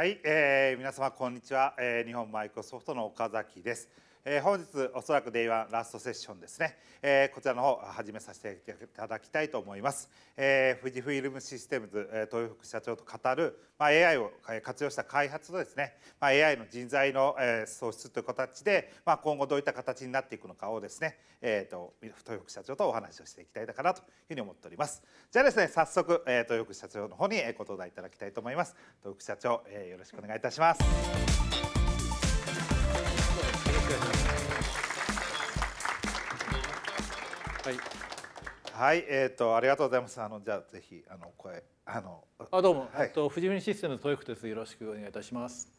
はい、えー、皆様こんにちは、えー、日本マイクロソフトの岡崎です、えー、本日おそらくデイワンラストセッションですね、えー、こちらの方始めさせていただきたいと思います、えー、富士フィルムシステムズ、えー、豊福社長と語る、まあ、AI を活用した開発とですね、まあ、AI の人材の、えー、創出という形で、まあ、今後どういった形になっていくのかをですね、えーと、と豊福社長とお話をしていきたいかなというふうに思っておりますじゃあですね早速、えー、豊福社長の方にご登壇いただきたいと思います豊福社長、えー、よろしくお願いいたしますはい、えっ、ー、とありがとうございます。あのじゃあぜひあの声あのあどうも、はい、えっと富士見システムトイフです。よろしくお願いいたします。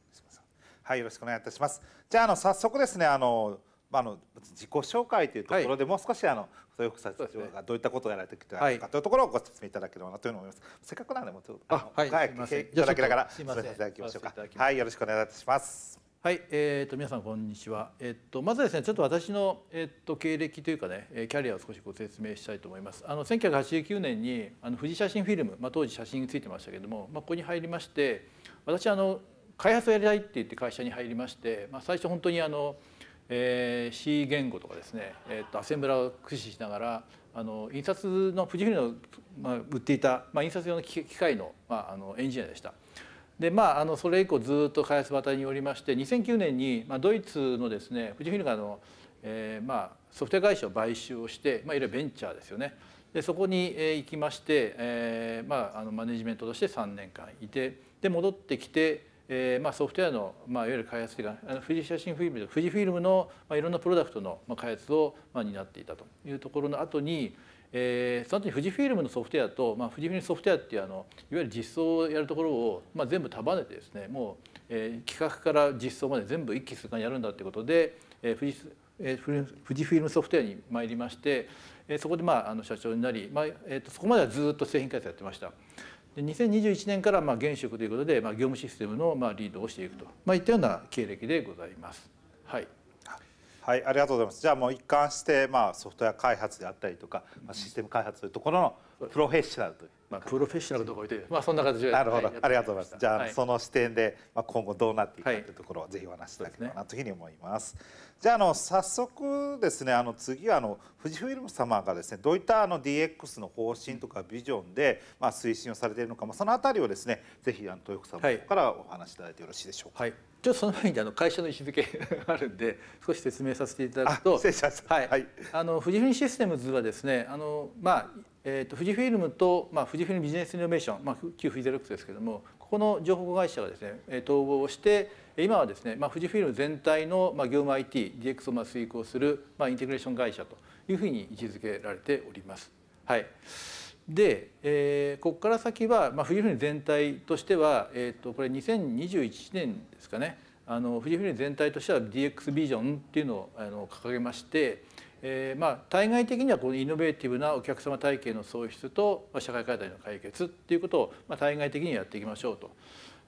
はい、よろしくお願いいたします。じゃあの早速ですね、あのまああの自己紹介というところで、もう少しあの豊福社長がどういったことをやられてきたかというところをご説明いただければなというふう思います。せっかくなんでもうちょっとあはい、はい、いただきながらいただきましょうか。はい、よろしくお願いいたします。はい、えーと、皆さんこんにちは、えーと、まずですねちょっと私の、えーと、経歴というかねキャリアを少しご説明したいと思いますあの1989年にあの富士写真フィルム、まあ、当時写真についてましたけれども、まあ、ここに入りまして私あの開発をやりたいって言って会社に入りまして、まあ、最初本当にあの、えー、C 言語とかですね、えー、とアセンブラを駆使しながらあの印刷の富士フィルムの、まあ、売っていた、まあ、印刷用の機械の,、まあ、あのエンジニアでした。でまあ、あのそれ以降ずっと開発型によりまして2009年に、まあ、ドイツのですねフジフィルカの、えーまあ、ソフトウェア会社を買収をして、まあ、いわゆるベンチャーですよねでそこに、えー、行きまして、えーまあ、あのマネジメントとして3年間いてで戻ってきて、えーまあ、ソフトウェアの、まあ、いわゆる開発というかあの富士写真フィルム富士フィルムの、まあ、いろんなプロダクトの、まあ、開発を、まあ、担っていたというところの後に、えー、その時に富士フィルムのソフトウェアと、まあ、富士フィルムソフトウェアっていうあのいわゆる実装をやるところを、まあ、全部束ねてですねもう、えー、企画から実装まで全部一気通貫やるんだってことで、えー、富士えー、富士フィルムソフトウェアに参りまして、えー、そこで、まあ、あの社長になり、まあえーと、とそこまではずっと製品開発やってました。で2021年からまあ現職ということで、まあ、業務システムのまあリードをしていくと、まあ、いったような経歴でございます。はいはいありがとうございますじゃあもう一貫して、まあ、ソフトウェア開発であったりとか、まあ、システム開発というところのプロフェッショナルという。まあ、プロフェッショナルとか言って、まあ、そんな形で。なるほど、はい、ありがとうございます。じゃあ、はい、その視点で、まあ、今後どうなっていくかというところを、ぜひお話しいただければなというふうに思います。はいすね、じゃあ、あの、早速ですね、あの、次は、あの、富士フイルム様がですね、どういった、あの、D. X. の方針とか、ビジョンで。まあ、推進をされているのか、まあ、そのあたりをですね、ぜひ、あの、豊福様からお話しいただいてよろしいでしょうか。はい。ちょっとその前にあの会社の位置づけが あるんで少し説明させていただくと、はあの富士フイルムシステムズはですね、あのまあえーと、富士フィルムと、まあ、富士フィルムビジネスイノベーション、まあ、旧フ士ゼロックスですけどもここの情報会社がですね統合して今はですね、まあ、富士フィルム全体の、まあ、業務 ITDX をまあ遂行する、まあ、インテグレーション会社というふうに位置づけられております。はい、で、えー、ここから先は、まあ、富士フィルム全体としては、えーと、とこれ2021年ですかねあの富士フィルム全体としては DX ビジョンっていうのをあの掲げまして。えー、まあ対外的にはこのイノベーティブなお客様体系の創出と、まあ、社会課題の解決っていうことを、まあ、対外的にやっていきましょうと。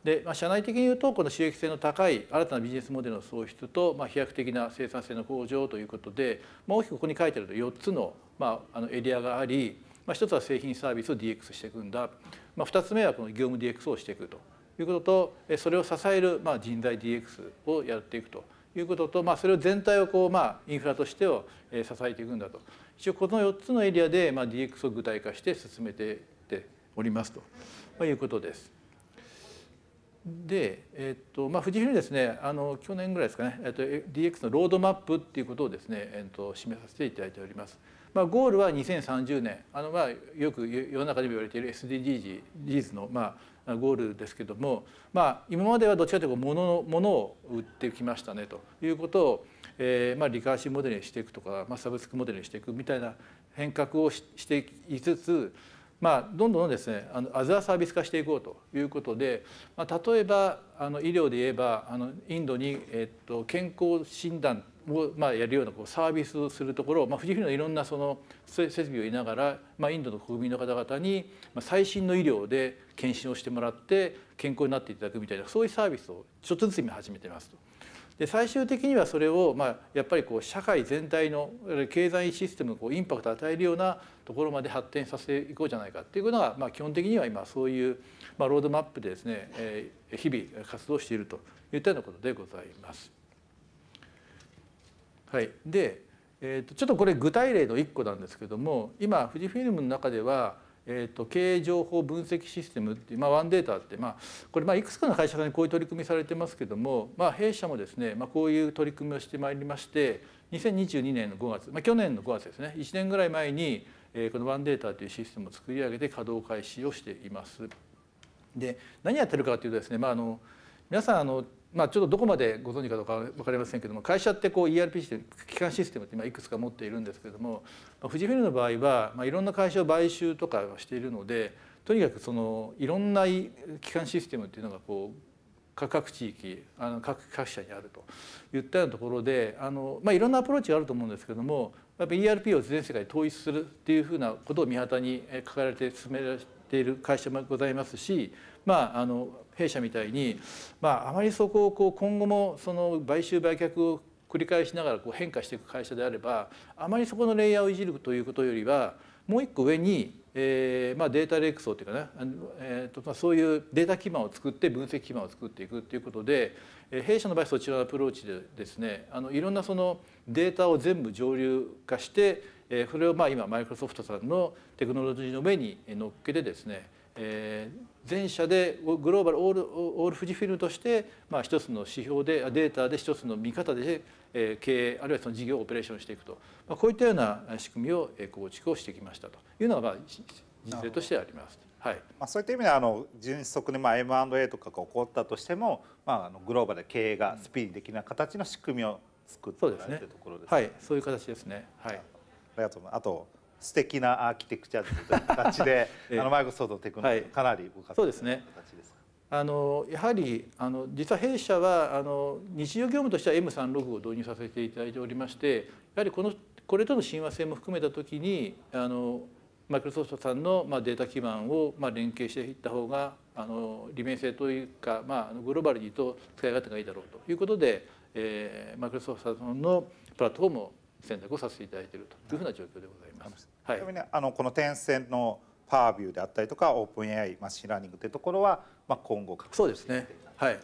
で、まあ、社内的に言うとこの収益性の高い新たなビジネスモデルの創出と、まあ、飛躍的な生産性の向上ということで、まあ、大きくここに書いてあると4つの,、まあ、あのエリアがあり、まあ、1つは製品サービスを DX していくんだ、まあ、2つ目はこの業務 DX をしていくということとそれを支える、まあ、人材 DX をやっていくということと、まあ、それを全体をこう、まあ、インフラとしてを支えていくんだと一応この4つのエリアで、まあ、DX を具体化して進めていっておりますと、まあ、いうことです。で、えっとまあ、富士フィルムですねあの去年ぐらいですかね、えっと、DX のロードマップっていうことをですね、えっと、示させていただいております。まあ、ゴールは2030年あの、まあ、よく世の中でも言われている SDGs の、まあ、ゴールですけども、まあ、今まではどっちかというと物の物を売ってきましたねということを、えーまあ、リカーシーモデルにしていくとか、まあ、サブスクモデルにしていくみたいな変革をししていつつ、まあ、どんどんですねあのアザーサービス化していこうということで、まあ、例えばあの医療で言えばあのインドに、えっと、健康診断をまあやるようなこうサービスをするところを、まあ、富士フィルムのいろんなその設備を得ながら、まあ、インドの国民の方々に最新の医療で検診をしてもらって健康になっていただくみたいなそういうサービスをちょっとずつ今始めてますと。で最終的にはそれを、まあ、やっぱりこう社会全体の経済システムのこうインパクトを与えるようなところまで発展させていこうじゃないかっていうのが、まあ、基本的には今そういう、まあ、ロードマップでですね、え日々活動しているといったようなことでございます。はい、で、えーと、ちょっとこれ具体例の1個なんですけども今富士フィルムの中では、えーと、経営情報分析システムっていう、まあ、ワンデータって、まあ、これまあいくつかの会社さんにこういう取り組みされてますけども、まあ、弊社もですね、まあ、こういう取り組みをしてまいりまして2022年の5月、まあ、去年の5月ですね1年ぐらい前に、えー、このワンデータというシステムを作り上げて稼働開始をしています。で何やってるかというとですね、まあ、あの皆さんあのまあ、ちょっとどこまでご存知かどうか分かりませんけども会社ってこう ERP システム基幹システムって今いくつか持っているんですけれども富士フィルムの場合は、まあ、いろんな会社を買収とかしているのでとにかくそのいろんな基幹システムっていうのがこう各地域あの各各社にあるといったようなところであの、まあ、いろんなアプローチがあると思うんですけどもやっぱ ERP を全世界統一するっていうふうなことを見旗に掲げられて進められている会社もございますし、まあ、あの弊社みたいに、まあ、あまりそこをこう今後もその買収売却を繰り返しながらこう変化していく会社であればあまりそこのレイヤーをいじるということよりはもう一個上に、えーまあ、データレクソっていうかね、えーとまあ、そういうデータ基盤を作って分析基盤を作っていくっていうことで、えー、弊社の場合そちらのアプローチでですねあのいろんなそのデータを全部上流化してえそれをまあ今マイクロソフトさんのテクノロジーの上に乗っけてですねえ全社でグローバルオールオール富士フィルムとして、まあ、一つの指標でデータで一つの見方で、え経営あるいはその事業をオペレーションしていくと、まあ、こういったような仕組みを構築をしてきましたというのが、まあ、実例としてあります。はいまあ、そういった意味ではあの迅速に、まあ、M&A とかが起こったとしても、まあ、あのグローバルで経営がスピンできない形の仕組みを作ってられね、ところですね。はい、そういう形ですね、はいありがとうあと素敵なアーキテクチャという形で、えあのマイクソードテクノ、ジーかなり動かそうですね。あのやはりあの実は弊社はあの日常業務としては m 3 6を導入させていただいておりましてやはりこのこれとの親和性も含めた時にあのマイクロソフトさんの、まあ、データ基盤を、まあ、連携していった方があの利便性というか、まあ、グローバルにと使い勝手がいいだろうということで、えマイクロソフトさんのプラットフォームを選択をさせていただいているというふうな状況でございます。ちなみにあのこの点線のパービューであったりとかオープン AI マシンラーニングというところは、まあ、今後そうですね、はい、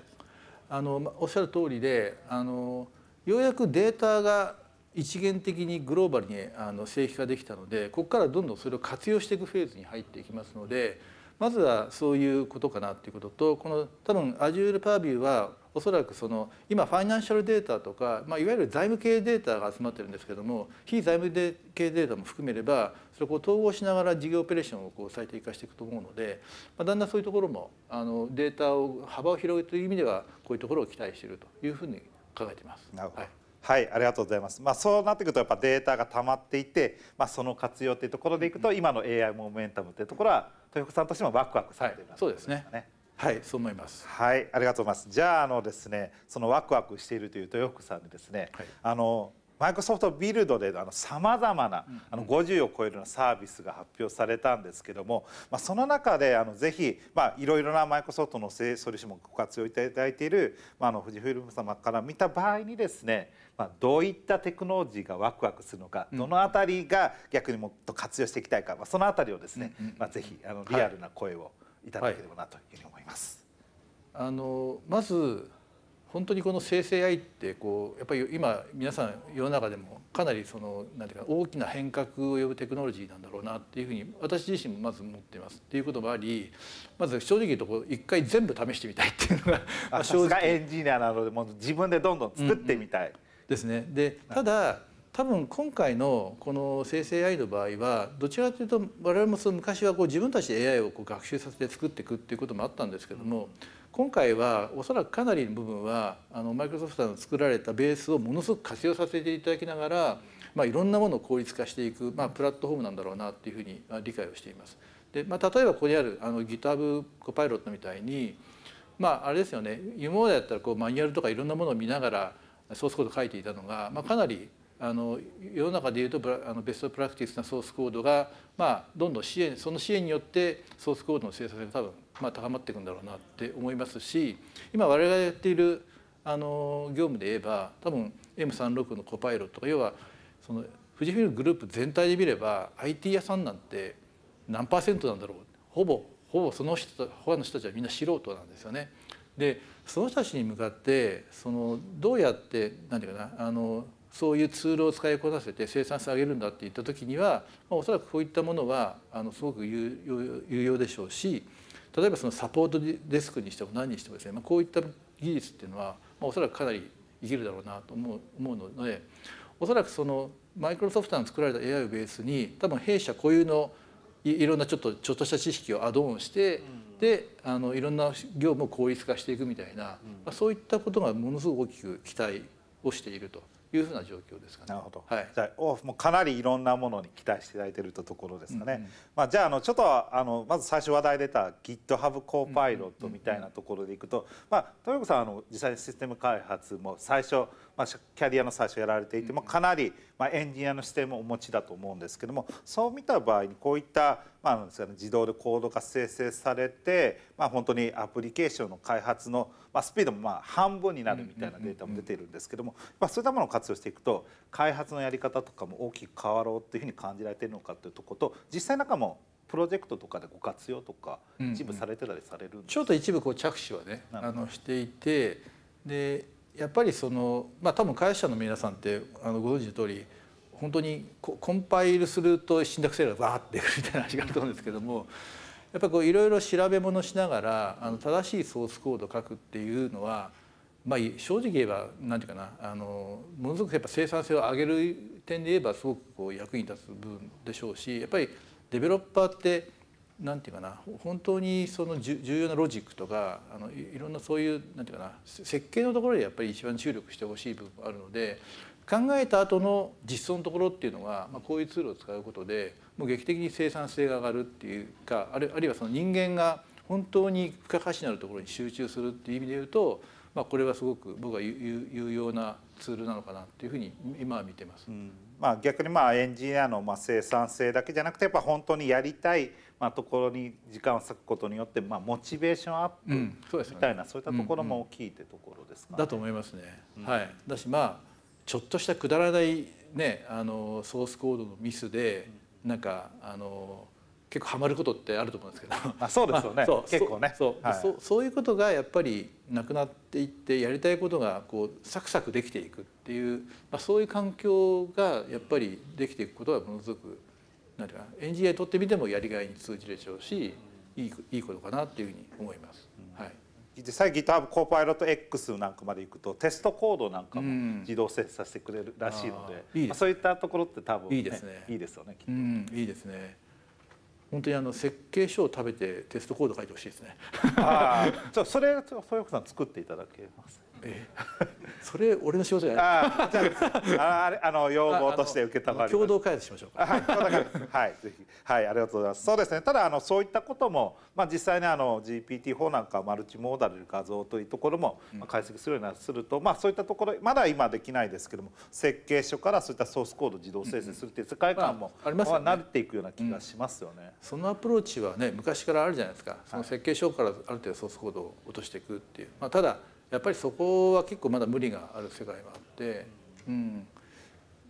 あのおっしゃる通りであのようやくデータが一元的にグローバルにあの正規化できたのでここからどんどんそれを活用していくフェーズに入っていきますので。まずはそういうことかなっていうこととこの多分 Azure Purview はおそらくその今ファイナンシャルデータとか、まあ、いわゆる財務系データが集まってるんですけども非財務系データも含めればそれを統合しながら事業オペレーションをこう最適化していくと思うので、まあ、だんだんそういうところもあのデータを幅を広げるという意味ではこういうところを期待しているというふうに考えています。なるほど、はいはい、ありがとうございます。まあ、そうなってくるとやっぱデータが溜まっていて、まあ、その活用というところでいくと、今の AI モメンタムというところは豊子さんとしてもワクワクされている、ね、そうですね。はい、そう思います。はい、ありがとうございます。じゃああのですね、そのワクワクしているという豊福さんにですね、はい、あのマイクロソフトビルドであのさまざまなあの50を超えるサービスが発表されたんですけども、まあ、その中であのぜひまあいろいろなマイクロソフトのソリューションもご活用いただいているまああの富士フイルム様から見た場合にですね、まあ、どういったテクノロジーがワクワクするのか、どの辺りが逆にもっと活用していきたいか、まあ、その辺りをですね、まあ、ぜひあのリアルな声をいただければなというふうに思います。はいはい、あのまず本当にこの生成 AI ってこうやっぱり今皆さん世の中でもかなりそのなんていうか大きな変革を呼ぶテクノロジーなんだろうなっていうふうに私自身もまず思っていますっていうこともありまず正直言うとこう一回全部試してみたいっていうのが正直エンジニアなのでもう自分でどんどん作ってみたい。うんうんですね。でただ多分今回のこの生成 AI の場合はどちらかというと我々もその昔はこう自分たちで AI をこう学習させて作っていくっていうこともあったんですけども、今回はおそらくかなりの部分はあのマイクロソフトの作られたベースをものすごく活用させていただきながら、まあ、いろんなものを効率化していく、まあ、プラットフォームなんだろうなっていうふうに理解をしています。でまあ、例えばここにあるあの GitHub コパイロットみたいに、まあ、あれですよね今までだったらこうマニュアルとかいろんなものを見ながらソースコード書いていたのが、まあ、かなりあの世の中でいうとあのベストプラクティスなソースコードが、まあ、どんどん支援その支援によってソースコードの生産性が多分、まあ、高まっていくんだろうなって思いますし今我々がやっているあの業務で言えば多分 M36 のコパイロット要はその富士フィルムグループ全体で見れば IT 屋さんなんて何パーセントなんだろうほぼほぼその人他の人たちはみんな素人なんですよね。でその人たちに向かってそのどうやって何て言うかなあのそういうツールを使いこなせて生産性を上げるんだっていった時には、まあ、おそらくこういったものはあのすごく有用でしょうし例えばそのサポートデスクにしても何にしてもですね、まあ、こういった技術っていうのは、まあ、おそらくかなり生きるだろうなと思う思うのでおそらくそのマイクロソフトの作られた AI をベースに多分弊社固有のいろんなちょっとちょっとした知識をアドオンして、うんであのいろんな業務を効率化していくみたいな、まあ、そういったことがものすごく大きく期待をしているというふうな状況ですかね。なるほど。はい。じゃあもうかなりいろんなものに期待していただいているとところですかね。うんうん、まあじゃああのちょっとあのまず最初話題出た GitHub コーパイロットみたいなところでいくと、まあ豊子さんあの実際にシステム開発も最初まあ、キャリアの最初やられていて、まかなり、まエンジニアの視点もお持ちだと思うんですけどもそう見た場合にこういった、まあなんですかね、自動でコードが生成されて、まあ、本当にアプリケーションの開発の、まスピードもま半分になるみたいなデータも出ているんですけども、まそういったものを活用していくと開発のやり方とかも大きく変わろうっていうふうに感じられているのかというとこと実際なんかもプロジェクトとかでご活用とか一部されてたりされる、うん、ちょっと一部こう着手はねあのしていてでやっぱりその、まあ、多分会社の皆さんってあのご存知の通り本当にコンパイルすると信託セーがバーってくるみたいな話があると思うんですけどもやっぱりいろいろ調べ物しながらあの正しいソースコードを書くっていうのは、まあ、正直言えば何て言うかなあのものすごくやっぱ生産性を上げる点で言えばすごくこう役に立つ部分でしょうしやっぱりデベロッパーってなんていうかな本当にその重要なロジックとかあのいろんなそういうなんていうかな設計のところでやっぱり一番注力してほしい部分があるので考えた後の実装のところっていうのが、まあ、こういうツールを使うことでもう劇的に生産性が上がるっていうかあるあるいはその人間が本当に付加価値のあるところに集中するっていう意味で言うと、まあ、これはすごく僕は有用なツールなのかなっていうふうに今は見てます。うん、まあ、逆にまあエンジニアのまあ生産性だけじゃなくてやっぱ本当にやりたいまあ、ところに時間を割くことによって、まあ、モチベーションアップみたいな、うんそね、そういったところも大きいってところですか、ね、だと思いますね。はい、だしまあちょっとしたくだらない、ね、あのソースコードのミスで、なんかあの結構はまることってあると思うんですけど あそうですよね、そう結構ねそうはい、そうそういうことがやっぱりなくなっていってやりたいことがこうサクサクできていくっていう、まあ、そういう環境がやっぱりできていくことはものすごく何て言うか NGA 取ってみてもやりがいに通じるでしょうしいいいいことかなっていうふうに思います。はい、実際 g i t コーパイロット X なんかまで行くとテストコードなんかも自動精させてくれるらしいのでうん、いいでまあ、そういったところって多分、ね、いいですねいいですよねきっと、うん、いいですね本当にあの設計書を食べてテストコード書いてほしいですねああ それ豊福さん作っていただけますええ、それ俺の仕事じゃない。あああれあの要望として受けたまり共同開発しましょうか。はい、はい、ぜひはいありがとうございます。そうですね。ただあのそういったこともまあ実際にあの GPT4 なんかマルチモーダル画像というところも解析するようにすると、うん、まあそういったところまだ今できないですけども設計書からそういったソースコード自動生成するという世界観も、うん、まあ、ね、慣れていくような気がしますよね、うん、そのアプローチはね昔からあるじゃないですか。その設計書からある程度ソースコードを落としていくっていう。まあただやっぱりそこは結構まだ無理がある世界があって、うん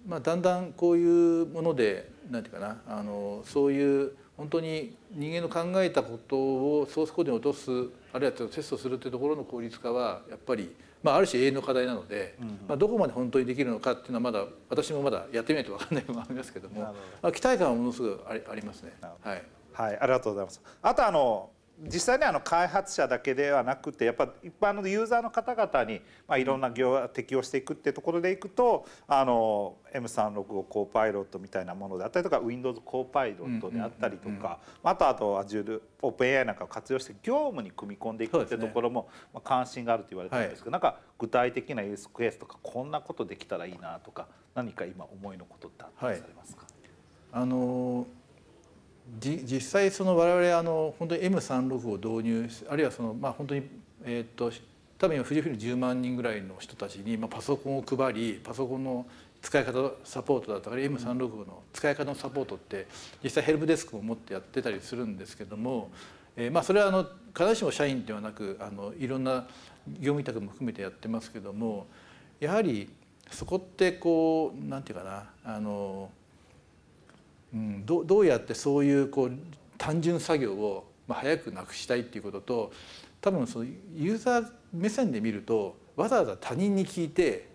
まあ、だんだんこういうもので何て言うかなあのそういう本当に人間の考えたことをソースコードに落とすあるいはテストするっていうところの効率化はやっぱり、まあ、ある種永遠の課題なので、うんまあ、どこまで本当にできるのかっていうのはまだ私もまだやってみないと分かんないものもありますけども、まあ、期待感はものすごくありますね。はい、はい、ありがとうございますあとあの実際にあの開発者だけではなくてやっぱ一般のユーザーの方々にまあいろんな業を適用していくってところでいくとあの M365 コーパイロットみたいなものであったりとか Windows コーパイロットであったりとかあとあと Azure OpenAI なんかを活用して業務に組み込んでいくってところもまあ関心があると言われてるんですけどなんか具体的なユースケースとかこんなことできたらいいなとか何か今思いのことってあったりされますか、はい、あのー実際その我々あの本当に M36 を導入あるいはそのまあ本当にえっ、と多分今富士フィルム10万人ぐらいの人たちにまあパソコンを配りパソコンの使い方サポートだったり M36 の使い方のサポートって実際ヘルプデスクを持ってやってたりするんですけども、えー、まあそれはあの必ずしも社員ではなくあのいろんな業務委託も含めてやってますけどもやはりそこってこうなんていうかなあのうん、どどうやってそういうこう単純作業を早くなくしたいっていうことと多分そのユーザー目線で見るとわざわざ他人に聞いて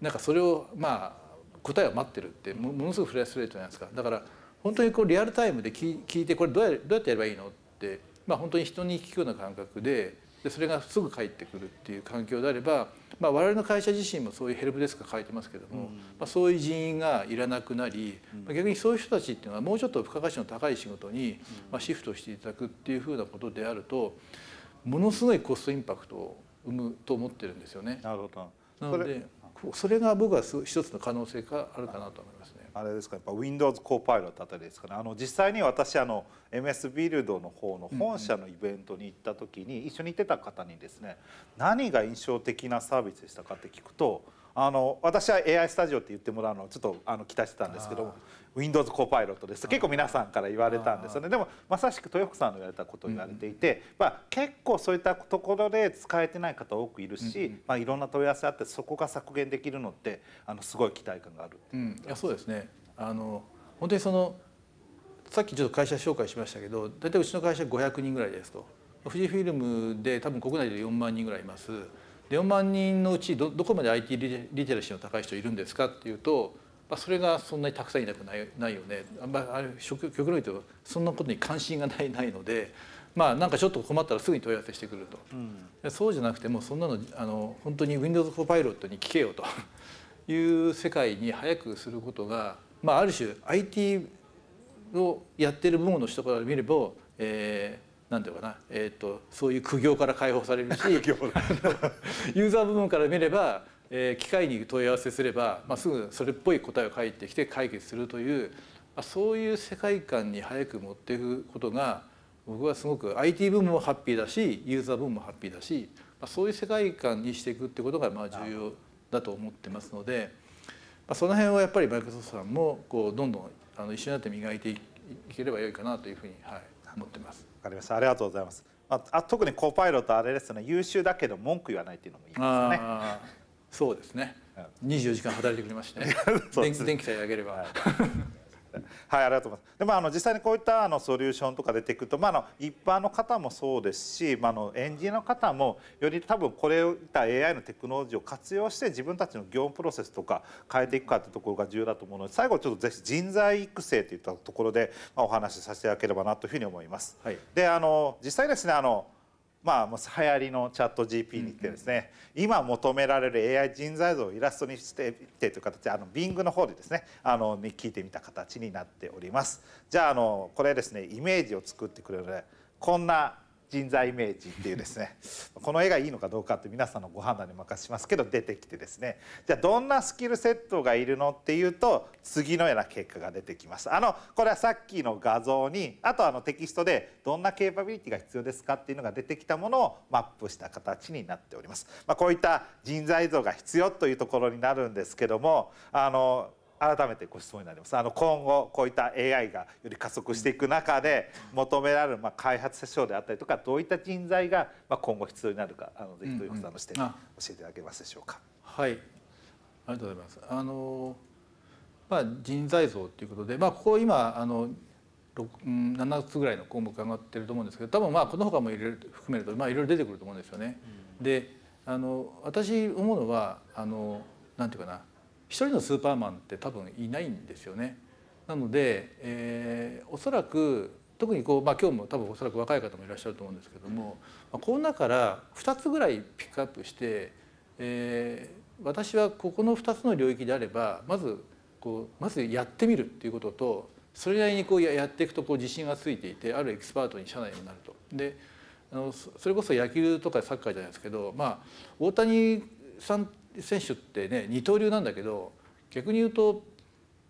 なんかそれをまあ答えを待ってるってものすごくフレアスレートじゃないですかだから本当にこうリアルタイムで聞いてこれどうやどうやってやればいいのって、まあ、本当に人に聞くような感覚ででそれがすぐ返ってくるっていう環境であれば、まあ、我々の会社自身もそういうヘルプデスクが書いてますけども、うん、まあ、そういう人員がいらなくなり、まあ、逆にそういう人たちっていうのはもうちょっと付加価値の高い仕事に、まあ、シフトしていただくっていうふうなことであるとものすごいコストインパクトを生むと思ってるんですよね。なるほどなのでそれが僕は一つの可能性があるかなと思いますね。あれですかやっぱ Windows コーパイロットあたりですかねあの実際に私あの MS ビルドの方の本社のイベントに行った時に、うんうん、一緒に行ってた方にですね何が印象的なサービスでしたかって聞くとあの私は AI スタジオって言ってもらうのをちょっとあの期待してたんですけど Windows コパイロットです結構皆さんから言われたんですよねでもまさしく豊福さんの言われたことを言われていて、まあ、結構そういったところで使えてない方多くいるし、まあ、いろんな問い合わせあってそこが削減できるのってあのすごい期待感があるいう、うん、いやそうですねあの本当にそのさっきちょっと会社紹介しましたけど大体うちの会社500人ぐらいですと富士フィルムで多分国内で4万人ぐらいいますで4万人のうちどこまで IT リテラシーの高い人いるんですかっていうとまあ、それがそんなにたくさんいなくないないよね、まあ、あれ極論言うとそんなことに関心がないないので、まあ、なんかちょっと困ったらすぐに問い合わせしてくると、うん、そうじゃなくてもそんなのあの本当に Windows コパイロットに聞けよと いう世界に早くすることが、まあ、ある種 IT をやってる部門の人から見れば、えー、なんていうかな、えーとそういう苦行から解放されるし ユーザー部分から見ればえ機械に問い合わせすれば、まあ、すぐそれっぽい答えを返ってきて解決するという、まあ、そういう世界観に早く持っていくことが僕はすごく IT 部もハッピーだしユーザー部もハッピーだし、まあ、そういう世界観にしていくってことがまあ重要だと思ってますので、まあ、その辺はやっぱりマイクロソフトさんもこうどんどんあの一緒になって磨いていければよいかなというふうに、はい、思ってます。わかりましたありがとうございますあ特にコパイロットあれですね優秀だけど文句言わないっていうのもいいですね。そうですね24時間働いてくれまして、ね電気さえ上げれば、はいありがとうございます。でもあの実際にこういったあのソリューションとか出ていくと、まあ、あの一般の方もそうですし、まあ、あのエンジニアの方もより多分これをいった AI のテクノロジーを活用して自分たちの業務プロセスとか変えていくかというところが重要だと思うので最後ちょっとぜひ人材育成といったところで、まあ、お話しさせていただければなというふうに思います。はい、であの実際ですねあのまあ、流行りのチャット GP に行ってですね、うんうん、今求められる AI 人材像をイラストにしていってという形であの Bing の方でですねあのに聞いてみた形になっております。じゃああのこれですねイメージを作ってくれるこんな人材イメージっていうですね この絵がいいのかどうかって皆さんのご判断に任しますけど出てきてですねじゃあどんなスキルセットがいるのっていうと次のような結果が出てきますあのこれはさっきの画像にあとあのテキストでどんなケーパビリティが必要ですかっていうのが出てきたものをマップした形になっております、まあ、こういった人材像が必要というところになるんですけどもあの改めてご質問になりますあの今後こういった AI がより加速していく中で求められるまあ開発者賞であったりとかどういった人材がまあ今後必要になるかあのぜひ豊いうこの視点で教えていただけますでしょうか。うんうん、はいありがとうございます。あのまあ人材像ということでまあここ今あの7つぐらいの項目上がってると思うんですけど多分まあこの他もいろいろ含めるとまあいろいろ出てくると思うんですよね。うん、であの私思うのはあのなんていうかな一人のスーパーマンって多分いないんですよね。なので、えー、おそらく特にこう、まあ、今日も多分おそらく若い方もいらっしゃると思うんですけども、まあ、この中から2つぐらいピックアップして、えー、私はここの2つの領域であればまずこうまずやってみるっていうこととそれなりにこうやっていくとこう自信がついていてあるエキスパートに社内になると。であのそれこそ野球とかサッカーじゃないですけど、まあ、大谷さん選手ってね二刀流なんだけど逆に言うと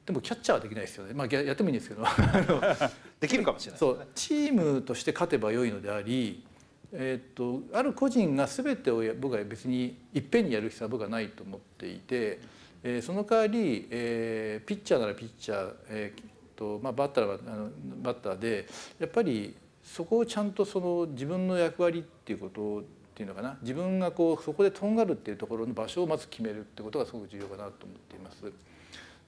でもキャッチャーはできないですよね、まあ、やってもいいんですけど できるかもしれない、ね、チームとして勝てばよいのであり、えっとある個人が全てを僕は別にいっぺんにやる必要は僕はないと思っていて、えー、その代わり、えー、ピッチャーならピッチャー、えーとまあ、バッターはあのバッターでやっぱりそこをちゃんとその自分の役割っていうことをっていうのかな自分がこうそこでとんがるっていうところの場所をまず決めるってことがすごく重要かなと思っています。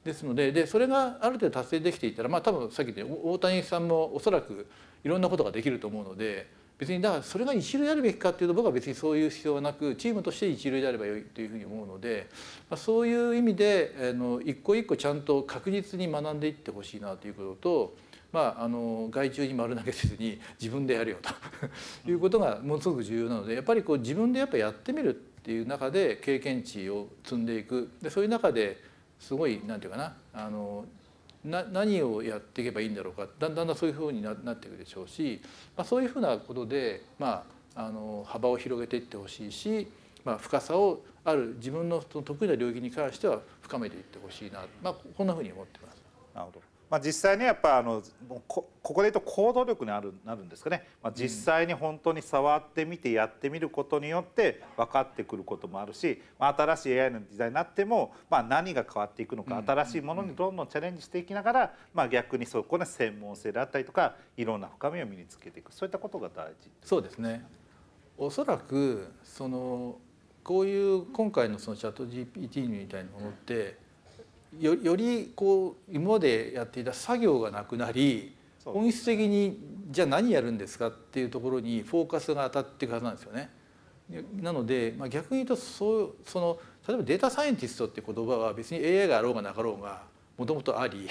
ですのででそれがある程度達成できていたらまあ多分さっきで大谷さんもおそらくいろんなことができると思うので別にだからそれが一流であるべきかっていうと僕は別にそういう必要はなくチームとして一流であればよいというふうに思うので、まあ、そういう意味であの一個一個ちゃんと確実に学んでいってほしいなということと。まあ、あの害虫に丸投げせずに 自分でやるよということがものすごく重要なのでやっぱりこう自分でやっぱやってみるっていう中で経験値を積んでいくでそういう中ですごい何て言うかなあのな何をやっていけばいいんだろうかだんだんだんそういうふうになっていくでしょうし、まあ、そういうふうなことで、まあ、あの幅を広げていってほしいし、まあ、深さをある自分の得意な領域に関しては深めていってほしいな、まあ、こんなふうに思ってます。なるほどまあ、実際にやっぱあのここで言うと行動力にあるなるんですかね、まあ、実際に本当に触ってみてやってみることによって分かってくることもあるし、まあ、新しい AI の時代になっても、まあ、何が変わっていくのか新しいものにどんどんチャレンジしていきながら、まあ、逆にそこの専門性であったりとかいろんな深みを身につけていくそういったことが大事そうですね。おそらくそのこういう今回のそのチャット GPT みたいなものってよよりこう今までやっていた作業がなくなり本質的にじゃあ何やるんですかっていうところにフォーカスが当たっていくはずなんですよね。なので、まあ、逆に言うとそうその例えばデータサイエンティストって言葉は別に AI があろうがなかろうがもともとあり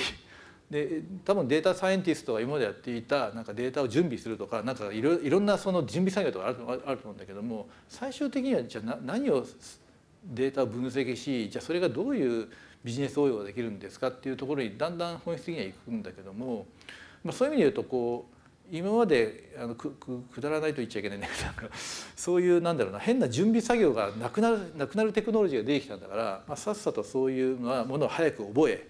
で多分データサイエンティストが今までやっていたなんかデータを準備するとかなんかいろいろんなその準備作業とかあるあると思うんだけども最終的にはじゃあ何をデータを分析しじゃあそれがどういうビジネス応用ができるんですかっていうところにだんだん本質的にはいくんだけども、まあ、そういう意味で言うとこう今まであのくくだらないと言っちゃいけないんだけどなんかそういうなんだろうな変な準備作業がなくなるなくなるテクノロジーが出てきたんだから、まあ、さっさとそういうものを早く覚え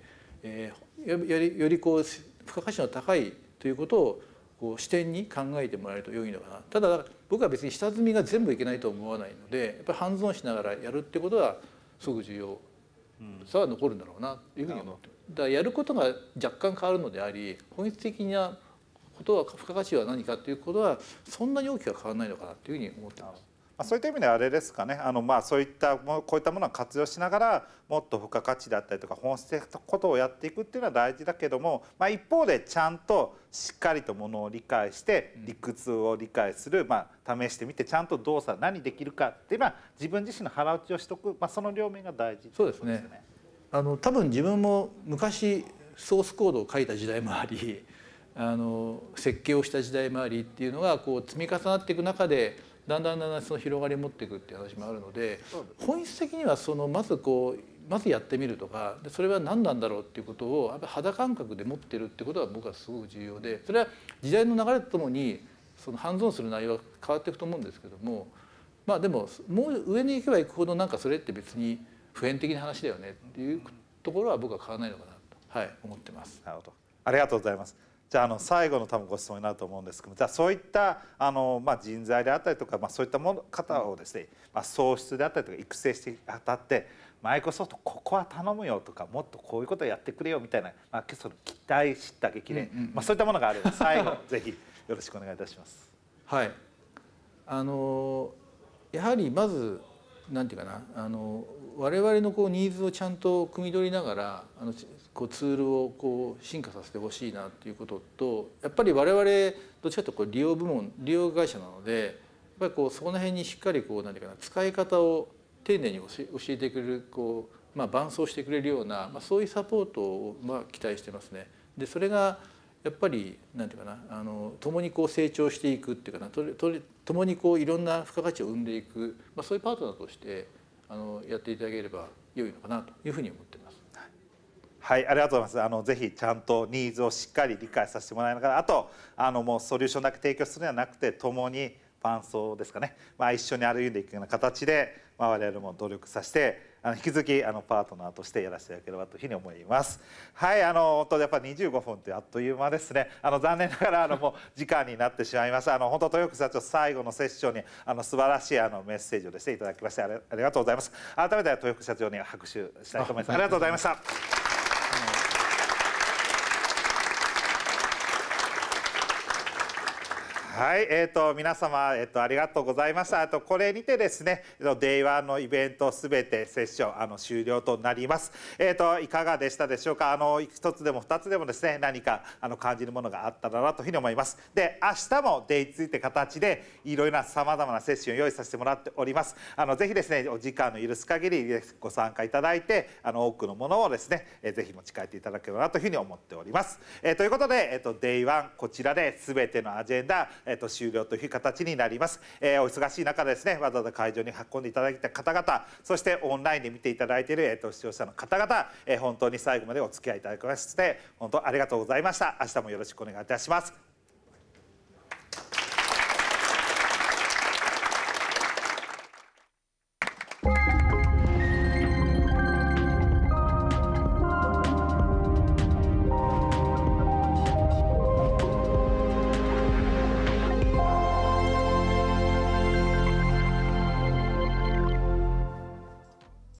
えー、よりよりこう付加価値の高いということをこう視点に考えてもらえると良いのかなただ僕は別に下積みが全部いけないと思わないのでやっぱりハンズオンしながらやるってことはすごく重要差は残るんだろうなというふうに思ってだからやることが若干変わるのであり本質的なことは付加価値は何かということはそんなに大きくは変わらないのかなというふうに思ってます。まあ、そういった意味ではあれですかねあの、まあ、そういったこういったものを活用しながらもっと付加価値だったりとか本質的なことをやっていくっていうのは大事だけども、まあ、一方でちゃんとしっかりとものを理解して理屈を理解する、まあ、試してみてちゃんと動作何できるかっていうのは自分自身の腹落ちをしておく、まあ、その両面が大事、そうですねあの多分自分も昔ソースコードを書いた時代もありあの設計をした時代もありっていうのがこう積み重なっていく中でだんだんだんだんその広がりを持っていくっていう話もあるので本質的にはそのまずこうまずやってみるとかそれは何なんだろうっていうことをやっぱ肌感覚で持ってるってことは僕はすごく重要でそれは時代の流れとともにそのハンズオンする内容は変わっていくと思うんですけどもまあでももう上に行けば行くほどなんかそれって別に普遍的な話だよねっていうところは僕は変わらないのかなと、はい、思ってます。なるほどありがとうございますじゃああの最後の多分ご質問になると思うんですけどじゃあそういったあの、まあ、人材であったりとか、まあ、そういったもの方をですね、まあ、創出であったりとか育成してあたってマイクロソフトここは頼むよとかもっとこういうことやってくれよみたいな、まあ、その期待知った激励、まあ、そういったものがあるので最後 ぜひよろしくお願いいたします。はいあのやはりまずなんていうかなあの我々のこうニーズをちゃんと汲み取りながらあのこうツールをこう進化させてほしいなということとやっぱり我々どっちかというとこう利用部門利用会社なのでやっぱりこうそこの辺にしっかりこう何てうかな使い方を丁寧に教えてくれるこう、まあ、伴走してくれるような、まあ、そういうサポートをまあ期待してますね。でそれがやっぱりなんていうかなあの共にこう成長していくっていうかなとと共にこういろんな付加価値を生んでいく、まあ、そういうパートナーとしてあのやっていただければ良いのかなというふうに思ってます。はいありがとうございますあのぜひちゃんとニーズをしっかり理解させてもらいながらあとあのもうソリューションだけ提供するのではなくて共に伴奏ですかね、まあ、一緒に歩んでいくような形で、まあ、我々も努力させてあの引き続きあのパートナーとしてやらせていただければというふうに思いますはいあの本当やっぱり25分ってあっという間ですねあの残念ながらあのもう時間になってしまいますあの本当豊福社長最後のセッションにあの素晴らしいあのメッセージをですねいただきましてありがとうございます改めて豊福社長に拍手したいと思いますありがとうございましたはい、えーと、皆様、えーと、ありがとうございましたあとこれにてですね Day1 のイベントすべてセッションあの終了となります、えーと、いかがでしたでしょうかあの1つでも2つでもですね何かあの感じるものがあったらなというふうに思いますで明日も Day2 って形でいろいろなさまざまなセッション用意させてもらっておりますあのぜひですねお時間の許す限りご参加いただいてあの多くのものをですね、えー、ぜひ持ち帰っていただければなというふうに思っております、えー、ということで、えー、と Day1 こちらですべてのアジェンダ、えー、と終了という形になります、えー、お忙しい中ですねわざわざ会場に運んでいただいた方々そしてオンラインで見ていただいている、えー、と視聴者の方々、えー、本当に最後までお付き合いいただきまして本当ありがとうございました明日もよろしくお願いいたします